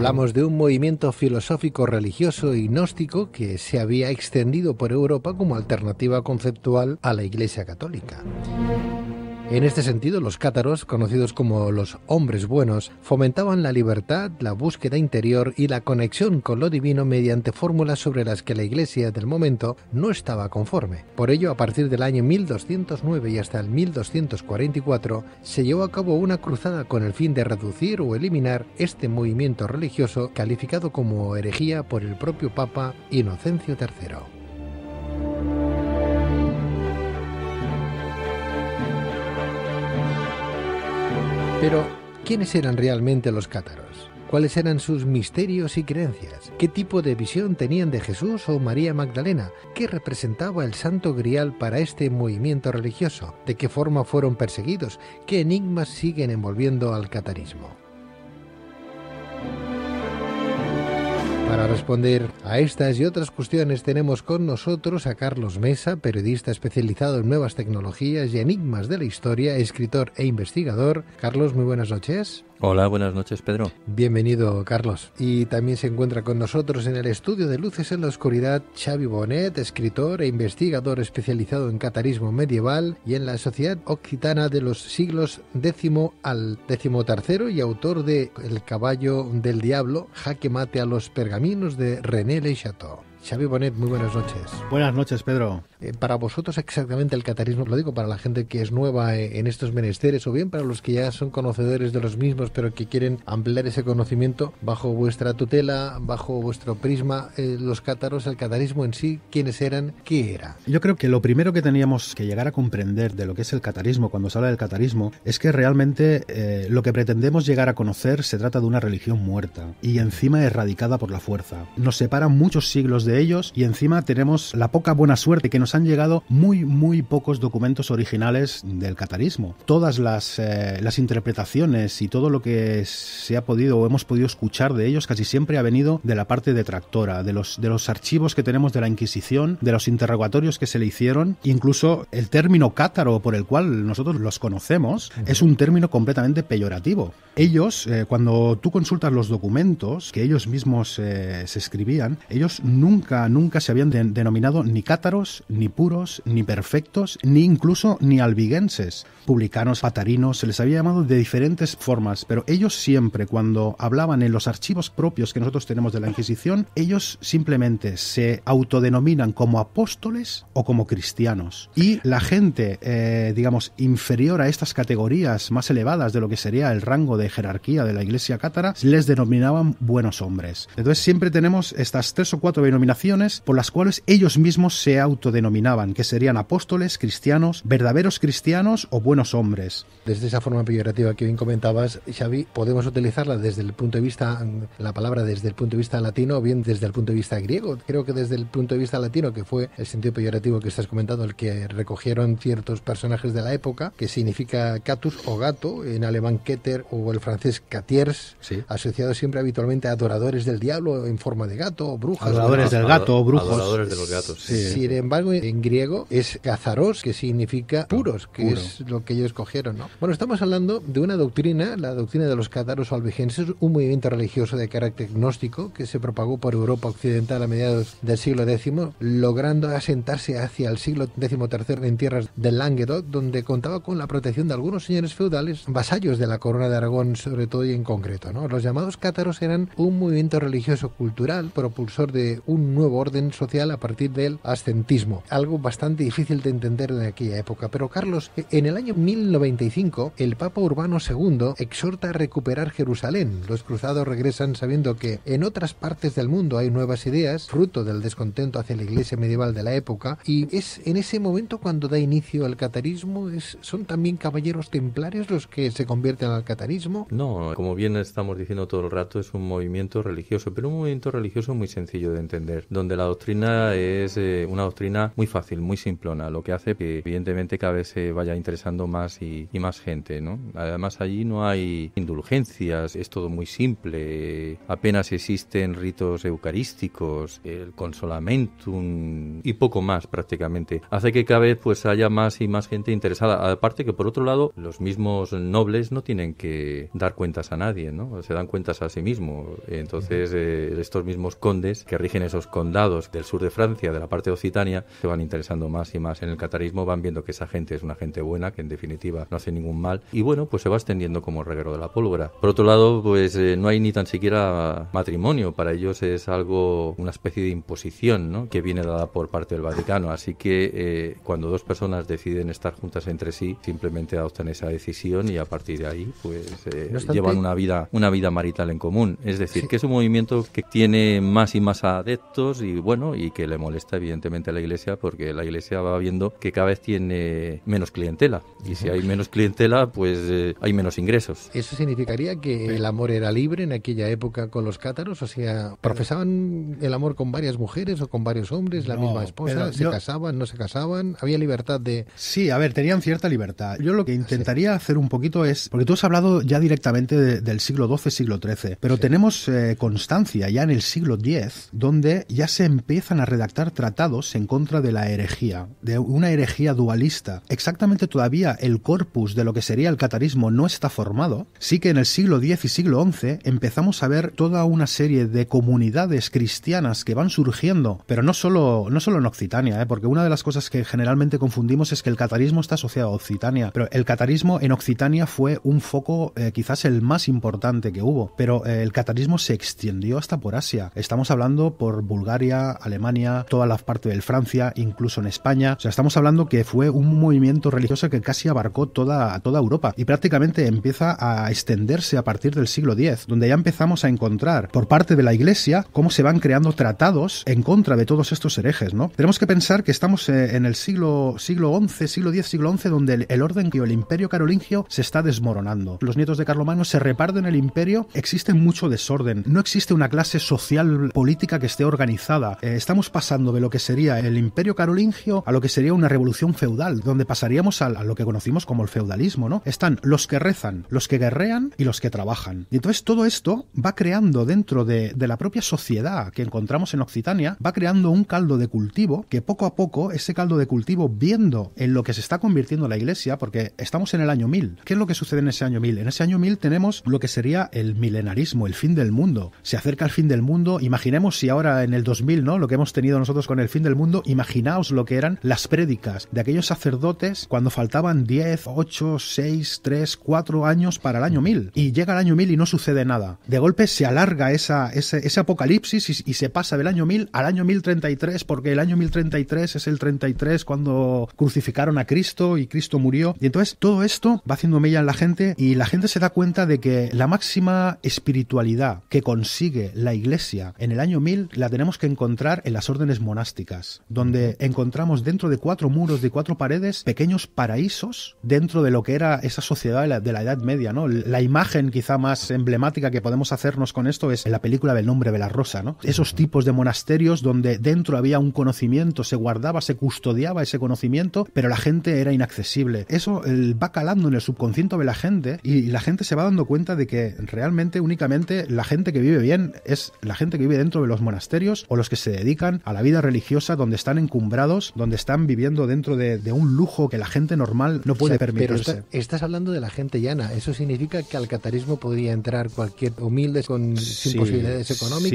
Hablamos de un movimiento filosófico religioso y gnóstico que se había extendido por Europa como alternativa conceptual a la Iglesia Católica. En este sentido, los cátaros, conocidos como los hombres buenos, fomentaban la libertad, la búsqueda interior y la conexión con lo divino mediante fórmulas sobre las que la Iglesia del momento no estaba conforme. Por ello, a partir del año 1209 y hasta el 1244, se llevó a cabo una cruzada con el fin de reducir o eliminar este movimiento religioso calificado como herejía por el propio Papa Inocencio III. Pero, ¿quiénes eran realmente los cátaros? ¿Cuáles eran sus misterios y creencias? ¿Qué tipo de visión tenían de Jesús o María Magdalena? ¿Qué representaba el Santo Grial para este movimiento religioso? ¿De qué forma fueron perseguidos? ¿Qué enigmas siguen envolviendo al catarismo? Para responder a estas y otras cuestiones tenemos con nosotros a Carlos Mesa, periodista especializado en nuevas tecnologías y enigmas de la historia, escritor e investigador. Carlos, muy buenas noches. Hola, buenas noches, Pedro. Bienvenido, Carlos. Y también se encuentra con nosotros en el estudio de Luces en la Oscuridad Xavi Bonet, escritor e investigador especializado en catarismo medieval y en la sociedad occitana de los siglos X al XIII y autor de El caballo del diablo, jaque mate a los pergaminos de René Le Chateau. Xavi Bonet, muy buenas noches. Buenas noches, Pedro. Eh, para vosotros exactamente el catarismo, lo digo para la gente que es nueva eh, en estos menesteres o bien para los que ya son conocedores de los mismos pero que quieren ampliar ese conocimiento bajo vuestra tutela, bajo vuestro prisma, eh, los cátaros, el catarismo en sí, quiénes eran, qué era. Yo creo que lo primero que teníamos que llegar a comprender de lo que es el catarismo cuando se habla del catarismo es que realmente lo que pretendemos llegar a conocer se trata de una religión muerta y encima erradicada por la fuerza. Nos separan muchos siglos de ellos y encima tenemos la poca buena suerte que nos han llegado muy, muy pocos documentos originales del catarismo. Todas las, eh, las interpretaciones y todo lo que se ha podido o hemos podido escuchar de ellos casi siempre ha venido de la parte detractora, de los, de los archivos que tenemos de la Inquisición, de los interrogatorios que se le hicieron, incluso el término cátaro por el cual nosotros los conocemos es un término completamente peyorativo. Ellos, eh, cuando tú consultas los documentos que ellos mismos eh, se escribían, ellos nunca, nunca se habían denominado ni cátaros ni ni puros, ni perfectos, ni incluso ni albigenses Publicanos, patarinos, se les había llamado de diferentes formas, pero ellos siempre, cuando hablaban en los archivos propios que nosotros tenemos de la Inquisición, ellos simplemente se autodenominan como apóstoles o como cristianos. Y la gente, eh, digamos, inferior a estas categorías más elevadas de lo que sería el rango de jerarquía de la Iglesia cátara, les denominaban buenos hombres. Entonces siempre tenemos estas tres o cuatro denominaciones por las cuales ellos mismos se autodenominan que serían apóstoles, cristianos, verdaderos cristianos o buenos hombres. Desde esa forma peyorativa que bien comentabas, Xavi, podemos utilizarla desde el punto de vista, la palabra desde el punto de vista latino o bien desde el punto de vista griego. Creo que desde el punto de vista latino, que fue el sentido peyorativo que estás comentando, el que recogieron ciertos personajes de la época, que significa catus o gato, en alemán keter o el francés catiers, asociado siempre habitualmente a adoradores del diablo en forma de gato o brujas. Adoradores del gato o brujos. de los gatos. Sin embargo, en griego es Cazaros, que significa puros, que es lo que ellos cogieron, ¿no? Bueno, estamos hablando de una doctrina, la doctrina de los cátaros albigenses, un movimiento religioso de carácter gnóstico que se propagó por Europa occidental a mediados del siglo X, logrando asentarse hacia el siglo XIII en tierras del Languedoc, donde contaba con la protección de algunos señores feudales, vasallos de la corona de Aragón, sobre todo y en concreto, ¿no? Los llamados cátaros eran un movimiento religioso cultural propulsor de un nuevo orden social a partir del ascentismo algo bastante difícil de entender en aquella época. Pero Carlos, en el año 1095, el Papa Urbano II exhorta a recuperar Jerusalén. Los cruzados regresan sabiendo que en otras partes del mundo hay nuevas ideas, fruto del descontento hacia la iglesia medieval de la época, y es en ese momento cuando da inicio al catarismo. ¿Son también caballeros templares los que se convierten al catarismo? No, como bien estamos diciendo todo el rato, es un movimiento religioso, pero un movimiento religioso muy sencillo de entender, donde la doctrina es eh, una doctrina muy fácil, muy simplona, lo que hace que evidentemente cada vez se vaya interesando más y, más gente, ¿no? Además allí no hay indulgencias, es todo muy simple, apenas existen ritos eucarísticos, el consolamentum y poco más prácticamente. Hace que cada vez pues haya más y más gente interesada. Aparte que por otro lado los mismos nobles no tienen que dar cuentas a nadie, ¿no? Se dan cuentas a sí mismos. Entonces eh, estos mismos condes que rigen esos condados del sur de Francia, de la parte de Occitania, se van interesando más y más en el catarismo, van viendo que esa gente es una gente buena, que en definitiva no hace ningún mal, y bueno, pues se va extendiendo como reguero de la pólvora. Por otro lado, pues eh, no hay ni tan siquiera matrimonio, para ellos es algo, una especie de imposición, ¿no? Que viene dada por parte del Vaticano, así que eh, cuando dos personas deciden estar juntas entre sí, simplemente adoptan esa decisión y a partir de ahí, pues eh, llevan una vida, una vida marital en común. Es decir, que es un movimiento que tiene más y más adeptos y bueno, y que le molesta evidentemente a la Iglesia porque la Iglesia va viendo que cada vez tiene menos clientela y si hay menos clientela pues eh, hay menos ingresos. ¿Eso significaría que el amor era libre en aquella época con los cátaros? O sea, ¿profesaban el amor con varias mujeres o con varios hombres, la misma esposa? ¿Se casaban, no se casaban? ¿Había libertad de...? Sí, a ver, tenían cierta libertad. Yo lo que ah, intentaría hacer un poquito es, porque tú has hablado ya directamente del siglo XII, siglo XIII, pero tenemos eh, constancia ya en el siglo X, donde ya se empiezan a redactar tratados en contra de la herejía, de una herejía dualista. Exactamente todavía el corpus de lo que sería el catarismo no está formado, sí que en el siglo X y siglo XI empezamos a ver toda una serie de comunidades cristianas que van surgiendo, pero no solo, no solo en Occitania, ¿eh? porque una de las cosas que generalmente confundimos es que el catarismo está asociado a Occitania, pero el catarismo en Occitania fue un foco eh, quizás el más importante que hubo, pero eh, el catarismo se extendió hasta por Asia. Estamos hablando por Bulgaria, Alemania, toda la parte del Francia, incluso en España. O sea, estamos hablando que fue un movimiento religioso que casi abarcó toda, toda Europa y prácticamente empieza a extenderse a partir del siglo X, donde ya empezamos a encontrar por parte de la Iglesia cómo se van creando tratados en contra de todos estos herejes, ¿no? Tenemos que pensar que estamos eh, en el siglo, siglo XI, siglo X, siglo XI, donde el orden o el imperio carolingio se está desmoronando. Los nietos de Carlomagno se reparten el imperio, existe mucho desorden, no existe una clase social política que esté organizada. Eh, estamos pasando de lo que sería el imperio carolingio a lo que sería una revolución feudal, donde pasaríamos a, lo que conocimos como el feudalismo, ¿no? Están los que rezan, los que guerrean y los que trabajan. Y entonces todo esto va creando dentro de, la propia sociedad que encontramos en Occitania, va creando un caldo de cultivo que poco a poco ese caldo de cultivo, viendo en lo que se está convirtiendo la iglesia, porque estamos en el año 1000, ¿qué es lo que sucede en ese año 1000? En ese año 1000 tenemos lo que sería el milenarismo, el fin del mundo. Se acerca el fin del mundo, imaginemos si ahora en el 2000, ¿no? Lo que hemos tenido nosotros con el fin del mundo, imaginemos Imaginaos lo que eran las prédicas de aquellos sacerdotes cuando faltaban 10, 8, 6, 3, 4 años para el año 1000. Y llega el año 1000 y no sucede nada. De golpe se alarga esa, ese, apocalipsis y, y, se pasa del año 1000 al año 1033 porque el año 1033 es el 33 cuando crucificaron a Cristo y Cristo murió. Y entonces todo esto va haciendo mella en la gente y la gente se da cuenta de que la máxima espiritualidad que consigue la iglesia en el año 1000 la tenemos que encontrar en las órdenes monásticas, donde encontramos dentro de cuatro muros, de cuatro paredes, pequeños paraísos dentro de lo que era esa sociedad de la, Edad Media, ¿no? La imagen quizá más emblemática que podemos hacernos con esto es en la película del nombre de la rosa, ¿no? Esos tipos de monasterios donde dentro había un conocimiento, se guardaba, se custodiaba ese conocimiento, pero la gente era inaccesible. Eso el, va calando en el subconsciente de la gente y la gente se va dando cuenta de que realmente únicamente la gente que vive bien es la gente que vive dentro de los monasterios o los que se dedican a la vida religiosa donde están encumbrados, donde están viviendo dentro de, un lujo que la gente normal no puede permitirse. Pero estás hablando de la gente llana. Eso significa que al catarismo podría entrar cualquier humilde con, sin posibilidades económicas.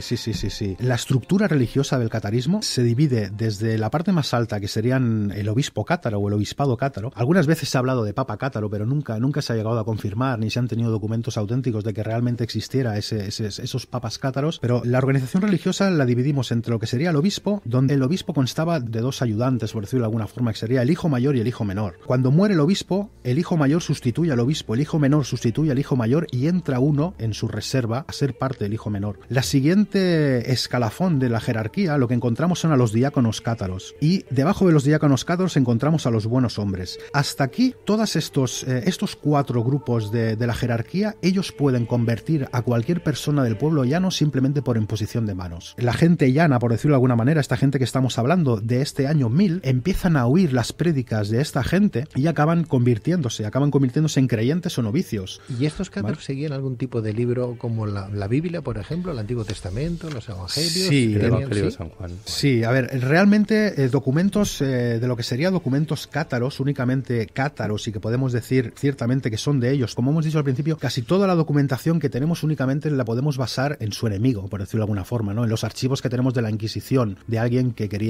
Sí, sí, sí, sí, La estructura religiosa del catarismo se divide desde la parte más alta, que serían el obispo cátaro o el obispado cátaro. Algunas veces se ha hablado de papa cátaro, pero nunca, nunca se ha llegado a confirmar ni se han tenido documentos auténticos de que realmente existiera esos papas cátaros. Pero la organización religiosa la dividimos entre lo que sería el obispo, donde el obispo constaba de dos ayudantes, por decirlo de alguna forma, que sería el hijo mayor y el hijo menor. Cuando muere el obispo, el hijo mayor sustituye al obispo, el hijo menor sustituye al hijo mayor y entra uno en su reserva a ser parte del hijo menor. La siguiente escalafón de la jerarquía lo que encontramos son a los diáconos cátaros y debajo de los diáconos cátaros encontramos a los buenos hombres. Hasta aquí, todos estos, eh, estos cuatro grupos de, la jerarquía, ellos pueden convertir a cualquier persona del pueblo llano simplemente por imposición de manos. La gente llana, por decirlo de alguna manera, esta gente que estamos hablando de este año 1000, empiezan a oír las prédicas de esta gente y acaban convirtiéndose, acaban convirtiéndose en creyentes o novicios. ¿Y estos cátaros seguían algún tipo de libro como la, la, Biblia, por ejemplo, el Antiguo Testamento, los Evangelios? Sí, de San Juan. Sí, a ver, realmente eh, documentos eh, de lo que sería documentos cátaros, únicamente cátaros, y que podemos decir ciertamente que son de ellos. Como hemos dicho al principio, casi toda la documentación que tenemos únicamente la podemos basar en su enemigo, por decirlo de alguna forma, ¿no? En los archivos que tenemos de la Inquisición, de alguien que quería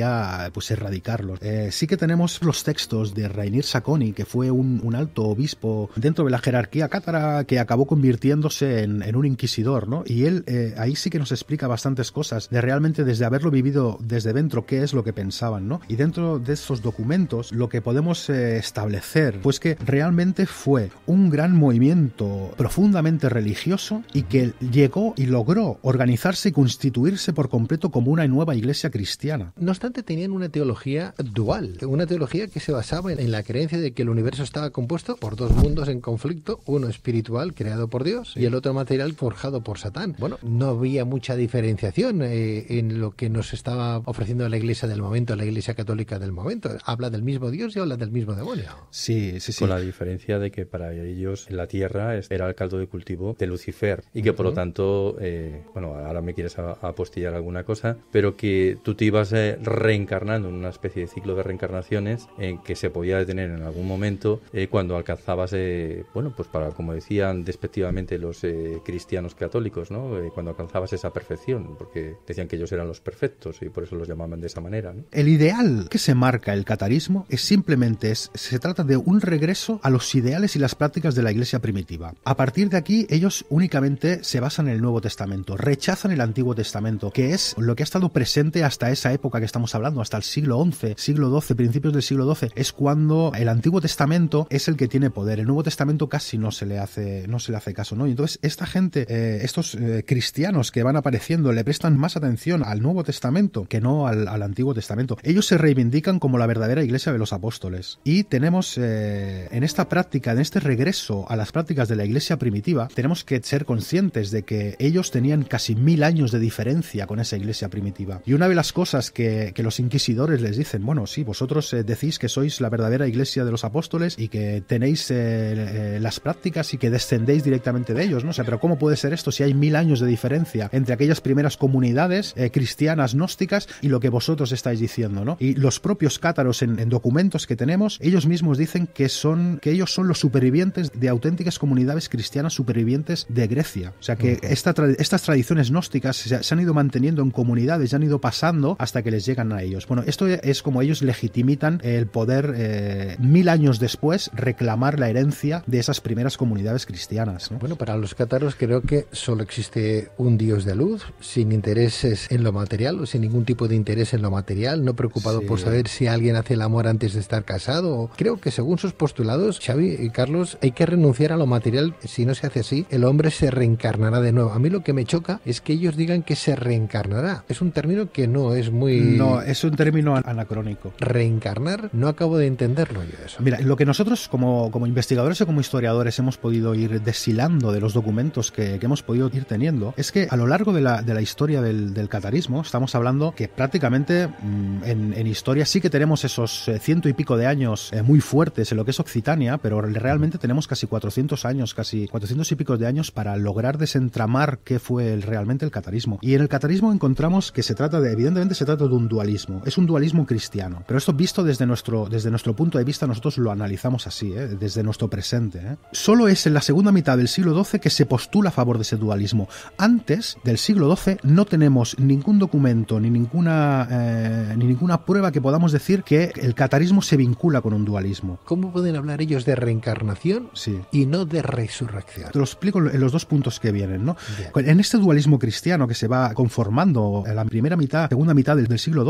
pues erradicarlos. Eh, sí que tenemos los textos de Rainier Sacconi, que fue un, alto obispo dentro de la jerarquía cátara que acabó convirtiéndose en, un inquisidor, ¿no? Y él eh, ahí sí que nos explica bastantes cosas de realmente desde haberlo vivido desde dentro qué es lo que pensaban, ¿no? Y dentro de esos documentos lo que podemos eh, establecer pues que realmente fue un gran movimiento profundamente religioso y que llegó y logró organizarse y constituirse por completo como una nueva iglesia cristiana. No está tenían una teología dual, una teología que se basaba en la creencia de que el universo estaba compuesto por dos mundos en conflicto, uno espiritual creado por Dios y el otro material forjado por Satán. Bueno, no había mucha diferenciación eh, en lo que nos estaba ofreciendo la iglesia del momento, la iglesia católica del momento. Habla del mismo Dios y habla del mismo demonio. Sí, sí, sí. Con la diferencia de que para ellos la tierra era el caldo de cultivo de Lucifer y que por lo tanto, eh, bueno, ahora me quieres apostillar alguna cosa, pero que tú te ibas a eh, reencarnando en una especie de ciclo de reencarnaciones en eh, que se podía detener en algún momento eh, cuando alcanzabas, eh, bueno, pues para, como decían despectivamente los cristianos católicos, ¿no? cuando alcanzabas esa perfección, porque decían que ellos eran los perfectos y por eso los llamaban de esa manera. El ideal que se marca el catarismo es simplemente, es, se trata de un regreso a los ideales y las prácticas de la iglesia primitiva. A partir de aquí, ellos únicamente se basan en el Nuevo Testamento, rechazan el Antiguo Testamento, que es lo que ha estado presente hasta esa época que estamos hablando hasta el siglo XI, siglo XII, principios del siglo XII, es cuando el Antiguo Testamento es el que tiene poder. El Nuevo Testamento casi no se le hace, no se le hace caso, ¿no? Y entonces esta gente, eh, estos eh, cristianos que van apareciendo, le prestan más atención al Nuevo Testamento que no al, Antiguo Testamento. Ellos se reivindican como la verdadera iglesia de los apóstoles. Y tenemos eh, en esta práctica, en este regreso a las prácticas de la iglesia primitiva, tenemos que ser conscientes de que ellos tenían casi mil años de diferencia con esa iglesia primitiva. Y una de las cosas que los inquisidores les dicen, bueno, sí, vosotros eh, decís que sois la verdadera iglesia de los apóstoles y que tenéis eh, eh, las prácticas y que descendéis directamente de ellos, ¿no? O sea, pero ¿cómo puede ser esto si hay mil años de diferencia entre aquellas primeras comunidades cristianas gnósticas y lo que vosotros estáis diciendo, ¿no? Y los propios cátaros en, documentos que tenemos, ellos mismos dicen que son que ellos son los supervivientes de auténticas comunidades cristianas supervivientes de Grecia. O sea, que estas tradiciones gnósticas se, se han ido manteniendo en comunidades, ya han ido pasando hasta que les llega a ellos. Bueno, esto es como ellos legitimitan el poder eh, mil años después reclamar la herencia de esas primeras comunidades cristianas. Bueno, para los cátaros creo que solo existe un dios de luz, sin intereses en lo material o sin ningún tipo de interés en lo material, no preocupado por saber si alguien hace el amor antes de estar casado. Creo que según sus postulados, Xavi y Carlos, hay que renunciar a lo material. Si no se hace así, el hombre se reencarnará de nuevo. A mí lo que me choca es que ellos digan que se reencarnará. Es un término que no es muy es un término anacrónico. Reencarnar, no acabo de entenderlo yo eso. Mira, lo que nosotros como, como investigadores o como historiadores hemos podido ir deshilando de los documentos que, que hemos podido ir teniendo es que a lo largo de la, de la historia del, del, catarismo estamos hablando que prácticamente mm, en, en, historia sí que tenemos esos eh, ciento y pico de años eh, muy fuertes en lo que es Occitania, pero realmente tenemos casi 400 años, casi 400 y pico de años para lograr desentramar qué fue realmente el catarismo. Y en el catarismo encontramos que se trata de, evidentemente se trata de un dualismo es un dualismo cristiano, pero esto visto desde nuestro, desde nuestro punto de vista nosotros lo analizamos así, ¿eh? desde nuestro presente. ¿eh? Solo es en la segunda mitad del siglo XII que se postula a favor de ese dualismo. Antes del siglo XII no tenemos ningún documento ni ninguna, eh, ni ninguna prueba que podamos decir que el catarismo se vincula con un dualismo. ¿Cómo pueden hablar ellos de reencarnación y no de resurrección? Te lo explico en los dos puntos que vienen. ¿no? En este dualismo cristiano que se va conformando en la primera mitad, segunda mitad del siglo XII,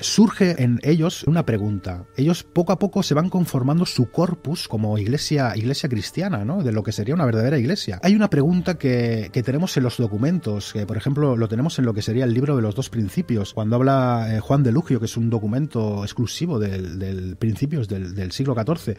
surge en ellos una pregunta. Ellos poco a poco se van conformando su corpus como iglesia, iglesia cristiana, ¿no? de lo que sería una verdadera iglesia. Hay una pregunta que, tenemos en los documentos, que por ejemplo lo tenemos en lo que sería el libro de los dos principios, cuando habla eh, Juan de Lugio, que es un documento exclusivo del, principios del, del siglo XIV,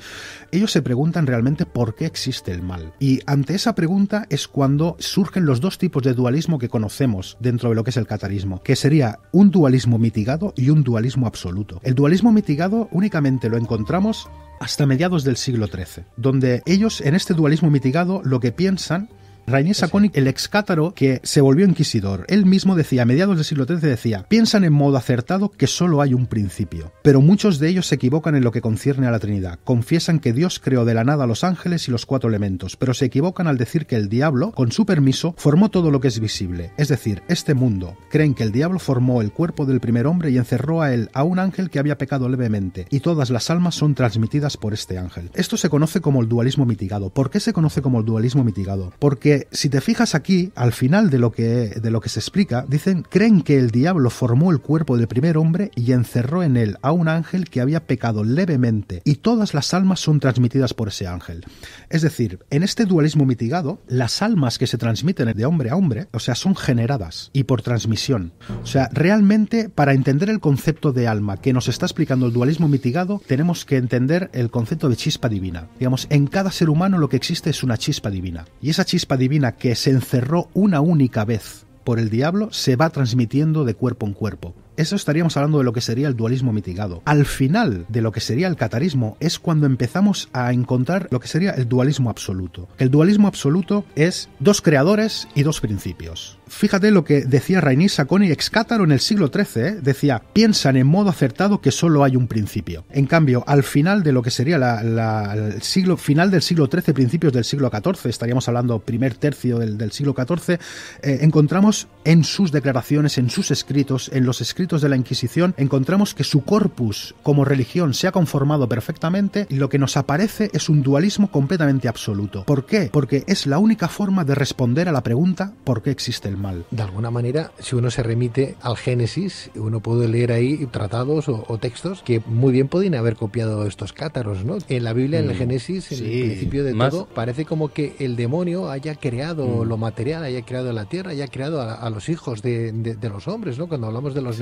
ellos se preguntan realmente por qué existe el mal. Y ante esa pregunta es cuando surgen los dos tipos de dualismo que conocemos dentro de lo que es el catarismo, que sería un dualismo mítico y un dualismo absoluto. El dualismo mitigado únicamente lo encontramos hasta mediados del siglo XIII, donde ellos en este dualismo mitigado lo que piensan Rainier el ex cátaro que se volvió inquisidor, él mismo decía, a mediados del siglo XIII decía, piensan en modo acertado que solo hay un principio, pero muchos de ellos se equivocan en lo que concierne a la Trinidad, confiesan que Dios creó de la nada los ángeles y los cuatro elementos, pero se equivocan al decir que el diablo, con su permiso, formó todo lo que es visible, es decir, este mundo. Creen que el diablo formó el cuerpo del primer hombre y encerró a él a un ángel que había pecado levemente, y todas las almas son transmitidas por este ángel. Esto se conoce como el dualismo mitigado. ¿Por qué se conoce como el dualismo mitigado? Porque si te fijas aquí, al final de lo que, de lo que se explica, dicen, creen que el diablo formó el cuerpo del primer hombre y encerró en él a un ángel que había pecado levemente, y todas las almas son transmitidas por ese ángel. Es decir, en este dualismo mitigado, las almas que se transmiten de hombre a hombre, o sea, son generadas y por transmisión. O sea, realmente para entender el concepto de alma que nos está explicando el dualismo mitigado, tenemos que entender el concepto de chispa divina. Digamos, en cada ser humano lo que existe es una chispa divina. Y esa chispa divina que se encerró una única vez por el diablo se va transmitiendo de cuerpo en cuerpo. Eso estaríamos hablando de lo que sería el dualismo mitigado. Al final de lo que sería el catarismo es cuando empezamos a encontrar lo que sería el dualismo absoluto. El dualismo absoluto es dos creadores y dos principios. Fíjate lo que decía Rainier Sacconi, ex cátaro en el siglo XIII, ¿eh? decía, piensan en modo acertado que solo hay un principio. En cambio, al final de lo que sería el siglo, final del siglo XIII, principios del siglo XIV, estaríamos hablando primer tercio del, siglo XIV, eh, encontramos en sus declaraciones, en sus escritos, en los escritos de la Inquisición, encontramos que su corpus como religión se ha conformado perfectamente y lo que nos aparece es un dualismo completamente absoluto. ¿Por qué? Porque es la única forma de responder a la pregunta ¿por qué existe el mal? De alguna manera, si uno se remite al Génesis, uno puede leer ahí tratados o, textos que muy bien podían haber copiado estos cátaros, ¿no? En la Biblia, en el mm, Génesis, en el principio de todo, parece como que el demonio haya creado mm. lo material, haya creado la tierra, haya creado a, los hijos de, los hombres, ¿no? Cuando hablamos de los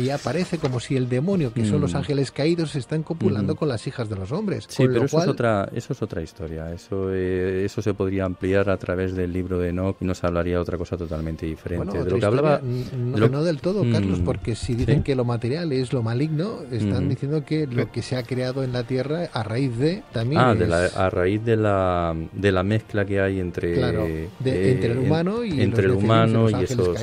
y aparece como si el demonio, que son los mm. ángeles caídos, se están copulando mm. con las hijas de los hombres. Sí, pero eso, es otra, eso es otra historia. Eso, eh, eso se podría ampliar a través del libro de Enoch y nos hablaría otra cosa totalmente diferente. de lo que hablaba. No, del todo, Carlos, mm. porque si dicen que lo material es lo maligno, están diciendo que lo que se ha creado en la tierra a raíz de también. Ah, la, a raíz de la, mezcla que hay entre. Eh, entre el humano y el humano y esos,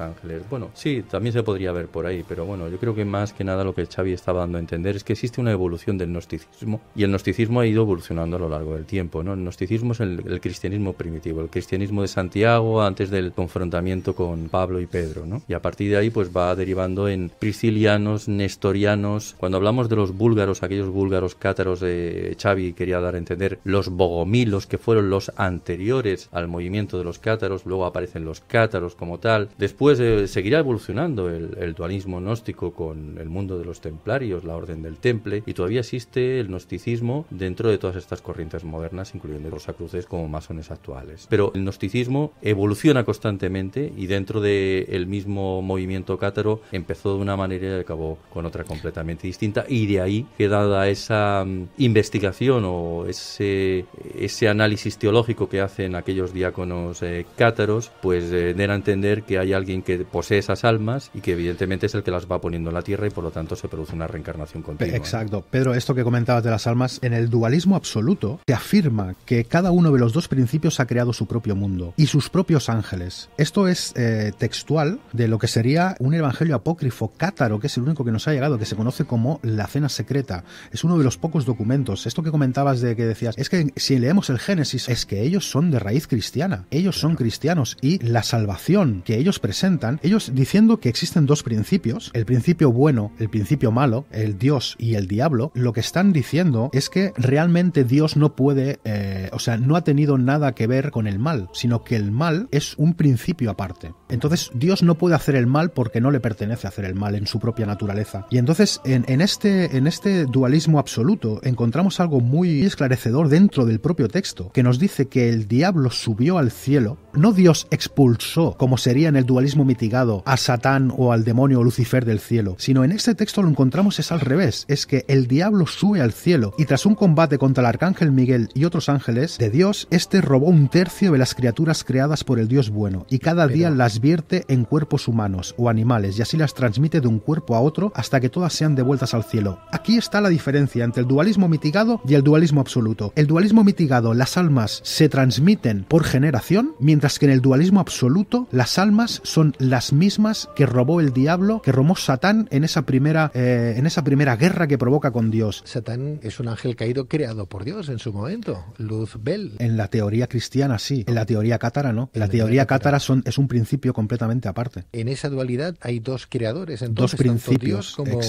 ángeles. Bueno, sí, también se podría ver por ahí, pero bueno, yo creo que más que nada lo que Xavi estaba dando a entender es que existe una evolución del gnosticismo y el gnosticismo ha ido evolucionando a lo largo del tiempo, ¿no? El gnosticismo es el, cristianismo primitivo, el cristianismo de Santiago antes del confrontamiento con Pablo y Pedro, ¿no? Y a partir de ahí pues va derivando en priscilianos, nestorianos, cuando hablamos de los búlgaros, aquellos búlgaros cátaros de Xavi quería dar a entender los bogomilos que fueron los anteriores al movimiento de los cátaros, luego aparecen los cátaros como tal, después eh, seguirá evolucionando el dualismo mismo gnóstico con el mundo de los templarios, la orden del temple, y todavía existe el gnosticismo dentro de todas estas corrientes modernas, incluyendo los sacruces como masones actuales. Pero el gnosticismo evoluciona constantemente y dentro del mismo movimiento cátaro empezó de una manera y acabó con otra completamente distinta, y de ahí que esa mm, investigación o ese, ese análisis teológico que hacen aquellos diáconos eh, cátaros, pues eh, den a entender que hay alguien que posee esas almas y que evidentemente es el que las va poniendo en la tierra y por lo tanto se produce una reencarnación continua. ¿eh? Exacto. Pedro, esto que comentabas de las almas, en el dualismo absoluto se afirma que cada uno de los dos principios ha creado su propio mundo y sus propios ángeles. Esto es eh, textual de lo que sería un evangelio apócrifo cátaro, que es el único que nos ha llegado, que se conoce como la cena secreta. Es uno de los pocos documentos. Esto que comentabas de que decías, es que si leemos el Génesis, es que ellos son de raíz cristiana. Ellos son cristianos y la salvación que ellos presentan, ellos diciendo que existen dos principios el principio bueno, el principio malo, el Dios y el diablo, lo que están diciendo es que realmente Dios no puede, eh, o sea, no ha tenido nada que ver con el mal, sino que el mal es un principio aparte. Entonces Dios no puede hacer el mal porque no le pertenece hacer el mal en su propia naturaleza. Y entonces en, este, en este dualismo absoluto encontramos algo muy esclarecedor dentro del propio texto, que nos dice que el diablo subió al cielo, no Dios expulsó, como sería en el dualismo mitigado, a Satán o al demonio Lucifer del cielo, sino en este texto lo encontramos es al revés, es que el diablo sube al cielo y tras un combate contra el arcángel Miguel y otros ángeles de Dios, este robó un tercio de las criaturas creadas por el Dios bueno y cada día las vierte en cuerpos humanos o animales y así las transmite de un cuerpo a otro hasta que todas sean devueltas al cielo. Aquí está la diferencia entre el dualismo mitigado y el dualismo absoluto. El dualismo mitigado, las almas se transmiten por generación, mientras que en el dualismo absoluto las almas son las mismas que robó el diablo que romó Satán en esa primera, eh, en esa primera guerra que provoca con Dios. Satán es un ángel caído creado por Dios en su momento, luz Bell. En la teoría cristiana sí, en la teoría cátara no. En la, teoría cátara son, es un principio completamente aparte. En esa dualidad hay dos creadores, dos principios, como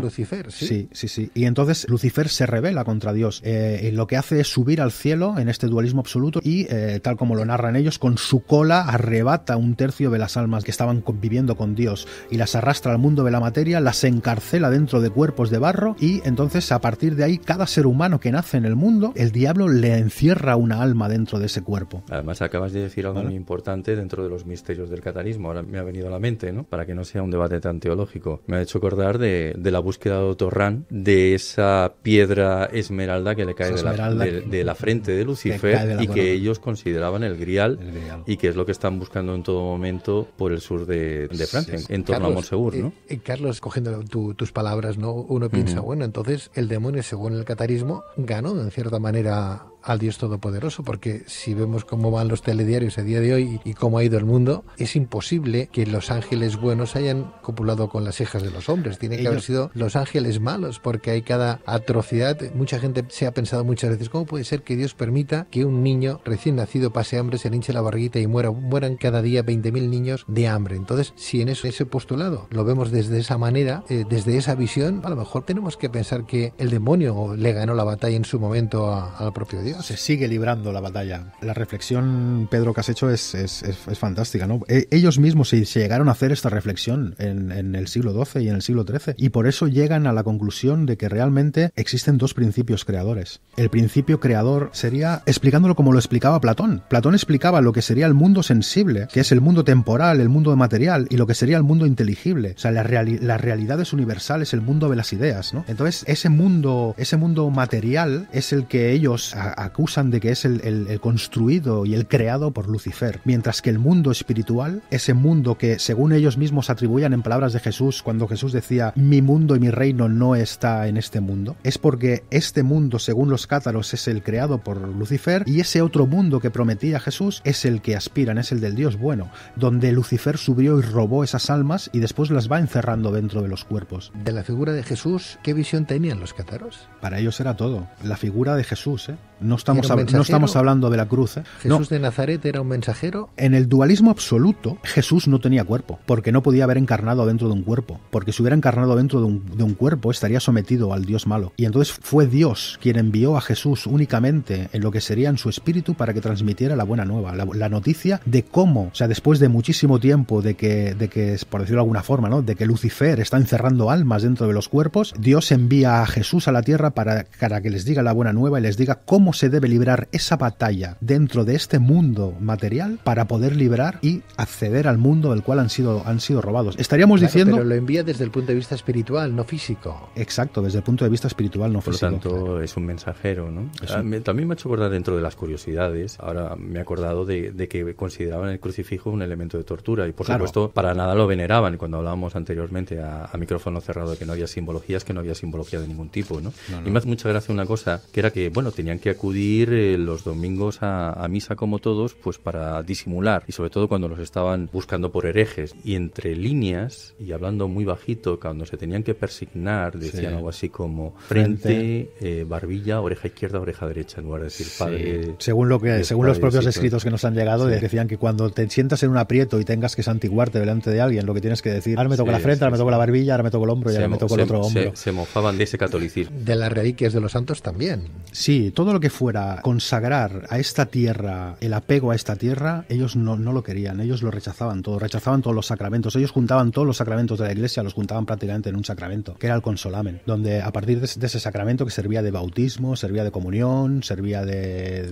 Lucifer. ¿sí? sí, sí, Y entonces Lucifer se revela contra Dios. Eh, lo que hace es subir al cielo en este dualismo absoluto y, eh, tal como lo narran ellos, con su cola arrebata un tercio de las almas que estaban viviendo con Dios y las arrebata arrastra al mundo de la materia, las encarcela dentro de cuerpos de barro y entonces a partir de ahí cada ser humano que nace en el mundo, el diablo le encierra una alma dentro de ese cuerpo. Además acabas de decir algo muy importante dentro de los misterios del catarismo, ahora me ha venido a la mente, ¿no? Para que no sea un debate tan teológico. Me ha hecho acordar de, la búsqueda de Otorran, de esa piedra esmeralda que le cae de la, frente de Lucifer y que ellos consideraban el grial, y que es lo que están buscando en todo momento por el sur de, Francia, en torno a eh, eh, Carlos, cogiendo tus palabras, ¿no? Uno piensa, bueno, entonces el demonio, según el catarismo, ganó en cierta manera al Dios Todopoderoso, porque si vemos cómo van los telediarios a día de hoy y cómo ha ido el mundo, es imposible que los ángeles buenos hayan copulado con las hijas de los hombres. Tienen que haber sido los ángeles malos, porque hay cada atrocidad. Mucha gente se ha pensado muchas veces, ¿cómo puede ser que Dios permita que un niño recién nacido pase hambre, se hinche la barriguita y muera? Mueran cada día 20.000 niños de hambre. Entonces, si en ese postulado lo vemos desde esa manera, eh, desde esa visión, a lo mejor tenemos que pensar que el demonio le ganó la batalla en su momento al propio Dios se sigue librando la batalla. La reflexión, Pedro, que has hecho es, es, es, fantástica, ¿no? E, ellos mismos se, llegaron a hacer esta reflexión en, el siglo XII y en el siglo XIII, y por eso llegan a la conclusión de que realmente existen dos principios creadores. El principio creador sería, explicándolo como lo explicaba Platón. Platón explicaba lo que sería el mundo sensible, que es el mundo temporal, el mundo material, y lo que sería el mundo inteligible. O sea, las realidades universales, el mundo de las ideas, Entonces, ese mundo, ese mundo material es el que ellos acusan de que es el, construido y el creado por Lucifer, mientras que el mundo espiritual, ese mundo que según ellos mismos atribuían en palabras de Jesús cuando Jesús decía mi mundo y mi reino no está en este mundo, es porque este mundo según los cátaros es el creado por Lucifer y ese otro mundo que prometía Jesús es el que aspiran, es el del Dios bueno, donde Lucifer subió y robó esas almas y después las va encerrando dentro de los cuerpos. De la figura de Jesús, ¿qué visión tenían los cátaros? Para ellos era todo, la figura de Jesús, ¿eh? no no estamos, no estamos hablando de la cruz. ¿eh? ¿Jesús de Nazaret era un mensajero? En el dualismo absoluto, Jesús no tenía cuerpo, porque no podía haber encarnado dentro de un cuerpo, porque si hubiera encarnado dentro de un, cuerpo estaría sometido al Dios malo. Y entonces fue Dios quien envió a Jesús únicamente en lo que sería en su espíritu para que transmitiera la buena nueva, la, noticia de cómo, o sea, después de muchísimo tiempo de que, de que por decirlo de alguna forma, ¿no? de que Lucifer está encerrando almas dentro de los cuerpos, Dios envía a Jesús a la tierra para, para que les diga la buena nueva y les diga cómo se debe librar esa batalla dentro de este mundo material para poder librar y acceder al mundo del cual han sido, han sido robados. Estaríamos diciendo... Pero lo envía desde el punto de vista espiritual, no físico. Exacto, desde el punto de vista espiritual, no físico. Por tanto, es un mensajero, ¿no? Ah, también me ha hecho acordar dentro de las curiosidades, ahora me he acordado de, que consideraban el crucifijo un elemento de tortura y por supuesto para nada lo veneraban cuando hablábamos anteriormente a, micrófono cerrado de que no había simbologías, que no había simbología de ningún tipo, ¿no? no. Y me hace mucha gracia una cosa que era que, bueno, tenían que acudir acudir eh, los domingos a, misa como todos, pues para disimular, y sobre todo cuando los estaban buscando por herejes, y entre líneas, y hablando muy bajito, cuando se tenían que persignar, decían algo así como frente, eh, barbilla, oreja izquierda, oreja derecha, en lugar de decir padre. Según, lo que, según los propios escritos que nos han llegado, decían que cuando te sientas en un aprieto y tengas que santiguarte delante de alguien, lo que tienes que decir, ah, ahora me toco la frente, ahora me toco la barbilla, ahora me toco el hombro y ahora me toco el otro hombro. Se, se mofaban de ese catolicismo. De las reliquias de los santos también. Sí, todo lo que fuera consagrar a esta tierra, el apego a esta tierra, ellos no, no lo querían, ellos lo rechazaban todo, rechazaban todos los sacramentos, ellos juntaban todos los sacramentos de la iglesia, los juntaban prácticamente en un sacramento, que era el consolamen, donde a partir de, ese sacramento que servía de bautismo, servía de comunión, servía de,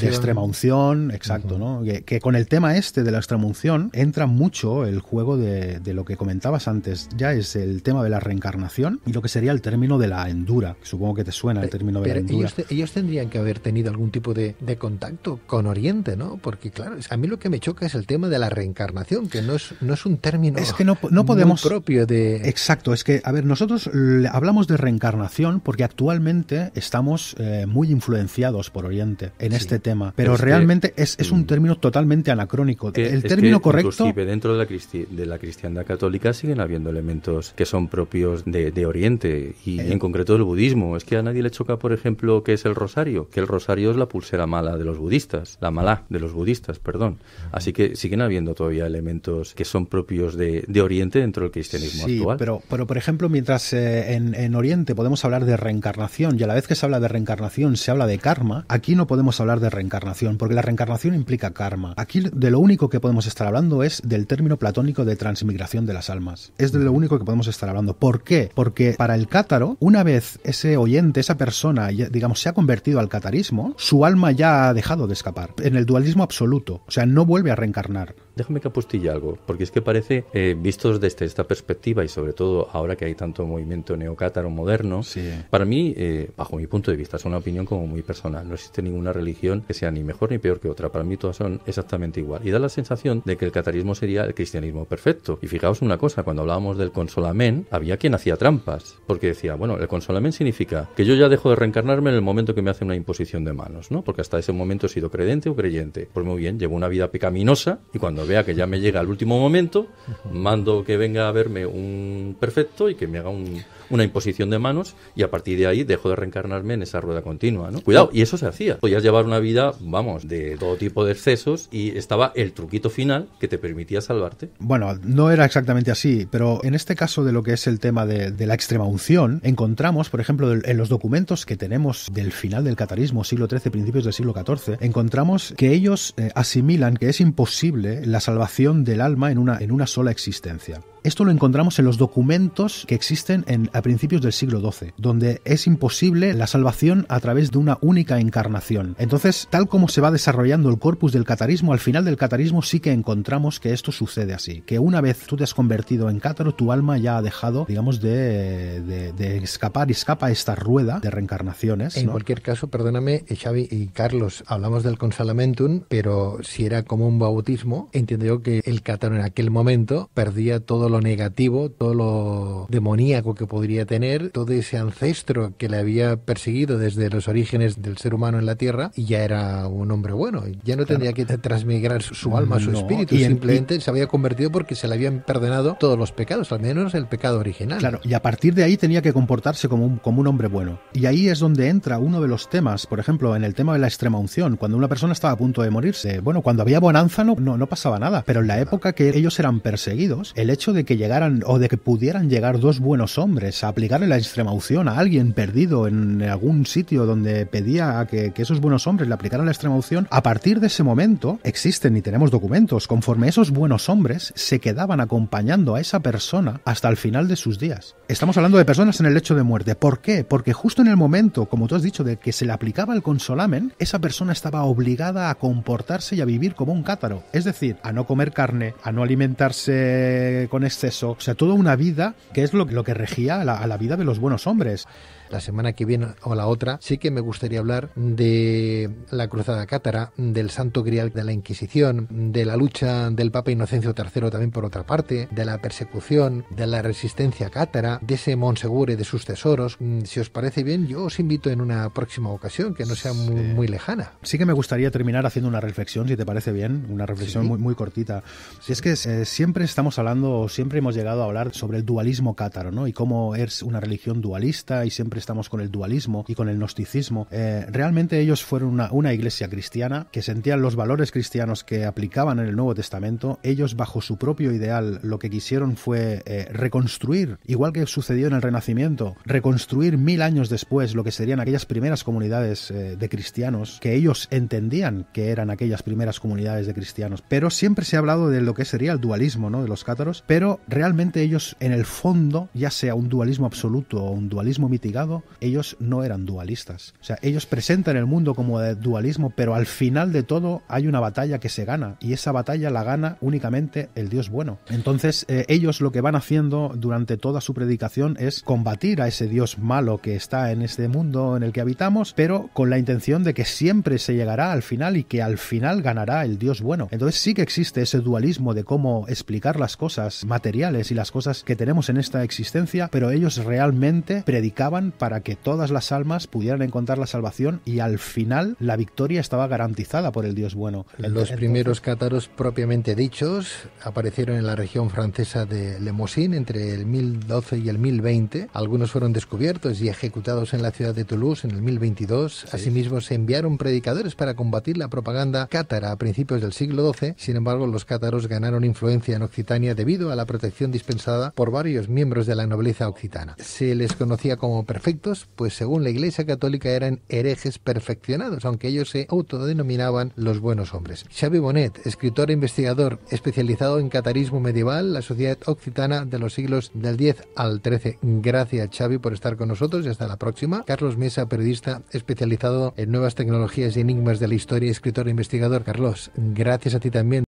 extrema, unción. exacto, ¿no? Que, con el tema este de la extrema unción entra mucho el juego de, lo que comentabas antes, ya es el tema de la reencarnación y lo que sería el término de la endura, supongo que te suena el término de endura. Ellos, ellos, tendrían que haber tenido algún tipo de, contacto con Oriente, ¿no? Porque claro, a mí lo que me choca es el tema de la reencarnación, que no es, no es un término es que no, podemos, propio de... Exacto, es que, a ver, nosotros hablamos de reencarnación porque actualmente estamos eh, muy influenciados por Oriente en este tema, pero realmente es, es, un mm. término totalmente anacrónico. el término correcto... Inclusive dentro de la, de la cristiandad católica siguen habiendo elementos que son propios de, Oriente y eh. en concreto del budismo. Es que a nadie le choca, por ejemplo, que es el rosario que el rosario es la pulsera mala de los budistas, la mala de los budistas, perdón. Así que siguen habiendo todavía elementos que son propios de, Oriente dentro del cristianismo sí, actual. Pero, pero, por ejemplo, mientras eh, en, en, Oriente podemos hablar de reencarnación y a la vez que se habla de reencarnación se habla de karma, aquí no podemos hablar de reencarnación porque la reencarnación implica karma. Aquí de lo único que podemos estar hablando es del término platónico de transmigración de las almas. Es de lo único que podemos estar hablando. ¿Por qué? Porque para el cátaro, una vez ese oyente, esa persona, digamos, se ha convertido al catarismo, su alma ya ha dejado de escapar, en el dualismo absoluto, o sea, no vuelve a reencarnar. Déjame que apostille algo, porque es que parece, eh, vistos desde esta perspectiva y sobre todo ahora que hay tanto movimiento neocátaro moderno, para mí, eh, bajo mi punto de vista, es una opinión como muy personal. No existe ninguna religión que sea ni mejor ni peor que otra. Para mí todas son exactamente igual. Y da la sensación de que el catarismo sería el cristianismo perfecto. Y fijaos una cosa, cuando hablábamos del consolamen, había quien hacía trampas, porque decía, bueno, el consolamen significa que yo ya dejo de reencarnarme en el momento que me hace una imposición de manos, ¿no? Porque hasta ese momento he sido credente o creyente. Pues muy bien, llevo una vida pecaminosa y cuando vea que ya me llega al último momento, mando que venga a verme un perfecto y que me haga un, una imposición de manos y a partir de ahí dejo de reencarnarme en esa rueda continua. ¿no? Cuidado, y eso se hacía. Podías llevar una vida, vamos, de todo tipo de excesos y estaba el truquito final que te permitía salvarte. Bueno, no era exactamente así, pero en este caso de lo que es el tema de, la extrema unción, encontramos, por ejemplo, en los documentos que tenemos del final del catarismo, siglo XIII, principios del siglo XIV, encontramos que ellos eh, asimilan que es imposible la salvación del alma en una, en una sola existencia. Esto lo encontramos en los documentos que existen en, a principios del siglo XII, donde es imposible la salvación a través de una única encarnación. Entonces, tal como se va desarrollando el corpus del catarismo, al final del catarismo sí que encontramos que esto sucede así, que una vez tú te has convertido en cátaro, tu alma ya ha dejado, digamos, de, de, escapar y escapa esta rueda de reencarnaciones. En cualquier caso, perdóname, eh, Xavi y Carlos, hablamos del consalamentum, pero si era como un bautismo, entiendo que el cátaro en aquel momento perdía todo lo negativo, todo lo demoníaco que podría tener, todo ese ancestro que le había perseguido desde los orígenes del ser humano en la Tierra, y ya era un hombre bueno, ya no tendría que transmigrar su alma, su espíritu, y simplemente se había convertido porque se le habían perdonado todos los pecados, al menos el pecado original. Claro, y a partir de ahí tenía que comportarse como un, como un hombre bueno. Y ahí es donde entra uno de los temas, por ejemplo, en el tema de la extrema unción, cuando una persona estaba a punto de morirse. Bueno, cuando había bonanza no, no, no pasaba nada, pero en la época que ellos eran perseguidos, el hecho de que llegaran o de que pudieran llegar dos buenos hombres a aplicarle la extrema opción a alguien perdido en algún sitio donde pedía que, que esos buenos hombres le aplicaran la extremaución, a partir de ese momento existen y tenemos documentos conforme esos buenos hombres se quedaban acompañando a esa persona hasta el final de sus días. Estamos hablando de personas en el lecho de muerte. ¿Por qué? Porque justo en el momento, como tú has dicho, de que se le aplicaba el consolamen, esa persona estaba obligada a comportarse y a vivir como un cátaro. Es decir, a no comer carne, a no alimentarse con o sea, toda una vida que es lo, lo que regía a la vida de los buenos hombres la semana que viene o la otra, sí que me gustaría hablar de la Cruzada Cátara, del Santo Grial de la Inquisición, de la lucha del Papa Inocencio III también por otra parte, de la persecución, de la resistencia cátara, de ese Monsegure, de sus tesoros. Mm, si os parece bien, yo os invito en una próxima ocasión que no sea muy, lejana. Sí que me gustaría terminar haciendo una reflexión, si te parece bien, una reflexión muy, cortita. Si es que eh, siempre estamos hablando, siempre hemos llegado a hablar sobre el dualismo cátaro, ¿no? Y cómo es una religión dualista y siempre estamos con el dualismo y con el gnosticismo. Eh, realmente ellos fueron una, iglesia cristiana que sentían los valores cristianos que aplicaban en el Nuevo Testamento. Ellos bajo su propio ideal lo que quisieron fue eh, reconstruir, igual que sucedió en el Renacimiento, reconstruir mil años después lo que serían aquellas primeras comunidades eh, de cristianos que ellos entendían que eran aquellas primeras comunidades de cristianos. Pero siempre se ha hablado de lo que sería el dualismo ¿no? de los cátaros, pero realmente ellos en el fondo, ya sea un dualismo absoluto o un dualismo mitigado, ellos no eran dualistas. O sea, ellos presentan el mundo como de dualismo, pero al final de todo hay una batalla que se gana, y esa batalla la gana únicamente el Dios bueno. Entonces, eh, ellos lo que van haciendo durante toda su predicación es combatir a ese Dios malo que está en este mundo en el que habitamos, pero con la intención de que siempre se llegará al final y que al final ganará el Dios bueno. Entonces, sí que existe ese dualismo de cómo explicar las cosas materiales y las cosas que tenemos en esta existencia, pero ellos realmente predicaban para que todas las almas pudieran encontrar la salvación y al final la victoria estaba garantizada por el Dios bueno. Los primeros cátaros propiamente dichos aparecieron en la región francesa de Lemosín entre el 1012 y el 1020. Algunos fueron descubiertos y ejecutados en la ciudad de Toulouse en el 1022. Asimismo, se enviaron predicadores para combatir la propaganda cátara a principios del siglo XII. Sin embargo, los cátaros ganaron influencia en Occitania debido a la protección dispensada por varios miembros de la nobleza occitana. Se les conocía como perfectos pues según la Iglesia Católica eran herejes perfeccionados, aunque ellos se autodenominaban los buenos hombres. Xavi Bonet, escritor e investigador especializado en catarismo medieval, la sociedad occitana de los siglos del 10 al 13. Gracias Xavi por estar con nosotros y hasta la próxima. Carlos Mesa, periodista especializado en nuevas tecnologías y enigmas de la historia, escritor e investigador. Carlos, gracias a ti también.